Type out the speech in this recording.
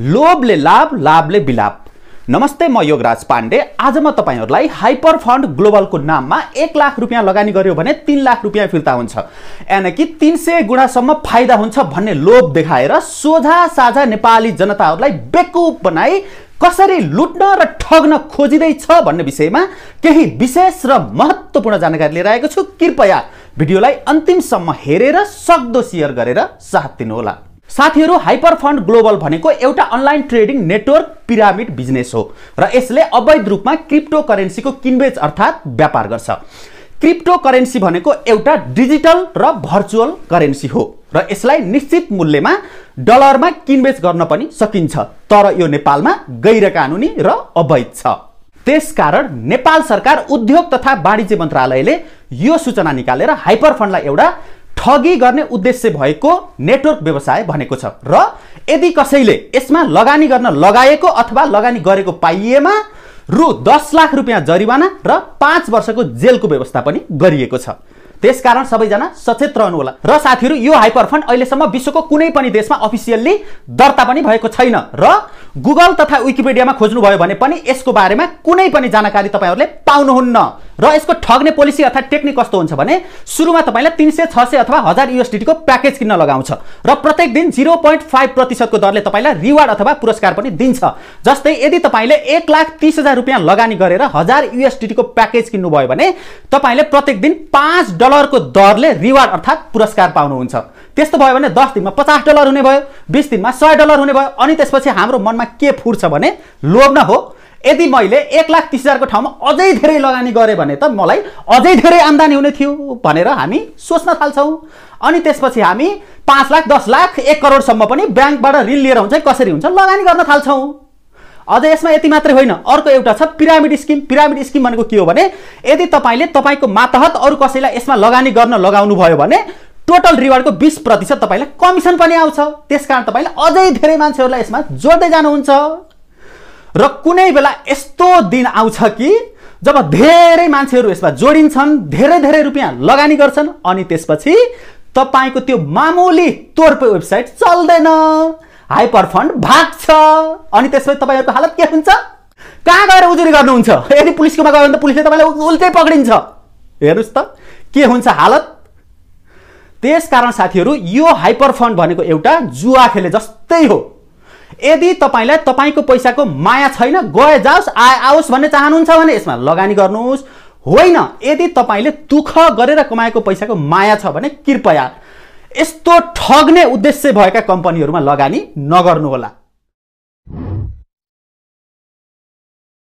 लोभले लाभ लाभले बिलाप नमस्ते म योगराज पाण्डे आज म तपाईँहरूलाई हाइपर फन्ड ग्लोबलको नाममा एक लाख रुपियाँ लगानी गर्यो भने तिन लाख रुपियाँ फिर्ता हुन्छ यानि कि तिन सय गुणासम्म फाइदा हुन्छ भन्ने लोभ देखाएर सोझा साझा नेपाली जनताहरूलाई बेकुप बनाई कसरी लुट्न र ठग्न खोजिँदैछ भन्ने विषयमा केही विशेष र महत्त्वपूर्ण जानकारी लिएर आएको छु कृपया भिडियोलाई अन्तिमसम्म हेरेर सक्दो सेयर गरेर साथ दिनुहोला साथीहरू हाइपर फन्ड ग्लोबल भनेको एउटा online trading network pyramid business हो र यसले अवैध रूपमा क्रिप्टो करेन्सीको किनबेच अर्थात् व्यापार गर्छ क्रिप्टो करेन्सी भनेको एउटा डिजिटल र भर्चुअल करेन्सी हो र यसलाई निश्चित मूल्यमा डलरमा किनबेच गर्न पनि सकिन्छ तर यो नेपालमा गैर कानुनी र अवैध छ त्यसकारण नेपाल सरकार उद्योग तथा वाणिज्य मन्त्रालयले यो सूचना निकालेर हाइपर फन्डलाई एउटा ठगी गर्ने उद्देश्य भएको नेटवर्क व्यवसाय भनेको छ र यदि कसैले यसमा लगानी गर्न लगाएको अथवा लगानी गरेको पाइएमा रु दस लाख रुपियाँ जरिवाना र पाँच वर्षको जेलको व्यवस्था पनि गरिएको छ त्यसकारण सबैजना सचेत रहनुहोला र साथीहरू यो हाइपर फन्ड अहिलेसम्म विश्वको कुनै पनि देशमा अफिसियल्ली दर्ता पनि भएको छैन र गुगल तथा विकिपिडियामा खोज्नुभयो भने पनि यसको बारेमा कुनै पनि जानकारी तपाईँहरूले पाउनुहुन्न र यसको ठग्ने पोलिसी अथवा टेक्निक कस्तो हुन्छ भने सुरुमा तपाईँलाई तिन सय छ सय अथवा हजार युएसडिटीको प्याकेज किन्न लगाउँछ र प्रत्येक दिन जिरो पोइन्ट फाइभ प्रतिशतको दरले तपाईँलाई रिवार्ड अथवा पुरस्कार पनि दिन्छ जस्तै यदि तपाईँले एक लाख तिस हजार रुपियाँ लगानी गरेर हजार युएसडिटीको प्याकेज किन्नुभयो भने तपाईँले प्रत्येक दिन पाँच डलरको दरले रिवार्ड अर्थात् पुरस्कार पाउनुहुन्छ त्यस्तो भयो भने दस दिनमा पचास डलर हुने भयो बिस दिनमा सय डलर हुने भयो अनि त्यसपछि हाम्रो मनमा के फुट्छ भने लोभ न हो यदि मैले एक लाख तिस हजारको ठाउँमा अझै धेरै लगानी गरेँ भने त मलाई अझै धेरै आम्दानी हुने थियो भनेर हामी सोच्न थाल्छौँ अनि त्यसपछि हामी पाँच लाख दस लाख एक करोडसम्म पनि ब्याङ्कबाट ऋण लिएर हुन्छ कसरी हुन्छ लगानी गर्न थाल्छौँ अझ यसमा यति मात्रै होइन अर्को एउटा छ पिरामिड स्किम पिरामिड स्किम भनेको के हो भने यदि तपाईँले तपाईँको मातहत अरू कसैलाई यसमा लगानी गर्न लगाउनु भयो भने टोटल रिवार्डको बिस प्रतिशत तपाईँलाई कमिसन पनि आउँछ त्यस कारण तपाईँले अझै धेरै मान्छेहरूलाई यसमा जोड्दै जानुहुन्छ र कुनै बेला यस्तो दिन आउँछ कि जब धेरै मान्छेहरू यसमा जोडिन्छन् धेरै धेरै रुपियाँ लगानी गर्छन् अनि त्यसपछि तपाईँको त्यो मामुली तोर्पे वेबसाइट चल्दैन हाइपर फन्ड भाग्छ अनि त्यसपछि तपाईँहरूको हालत के हुन्छ कहाँ गएर उजुरी गर्नुहुन्छ यदि पुलिसकोमा गयो भने त पुलिसले तपाईँलाई उल्टै पक्रिन्छ हेर्नुहोस् त के हुन्छ हालत त्यसकारण साथीहरू यो हाइपर फन्ड भनेको एउटा जुवा खेले जस्तै हो यदि तपाईँलाई तपाईँको पैसाको माया छैन गए जाओस् आए आओस् भन्ने चाहनुहुन्छ भने यसमा लगानी गर्नुहोस् होइन यदि तपाईँले दुःख गरेर कमाएको पैसाको माया छ भने कृपया यस्तो ठग्ने उद्देश्य भएका कम्पनीहरूमा लगानी नगर्नुहोला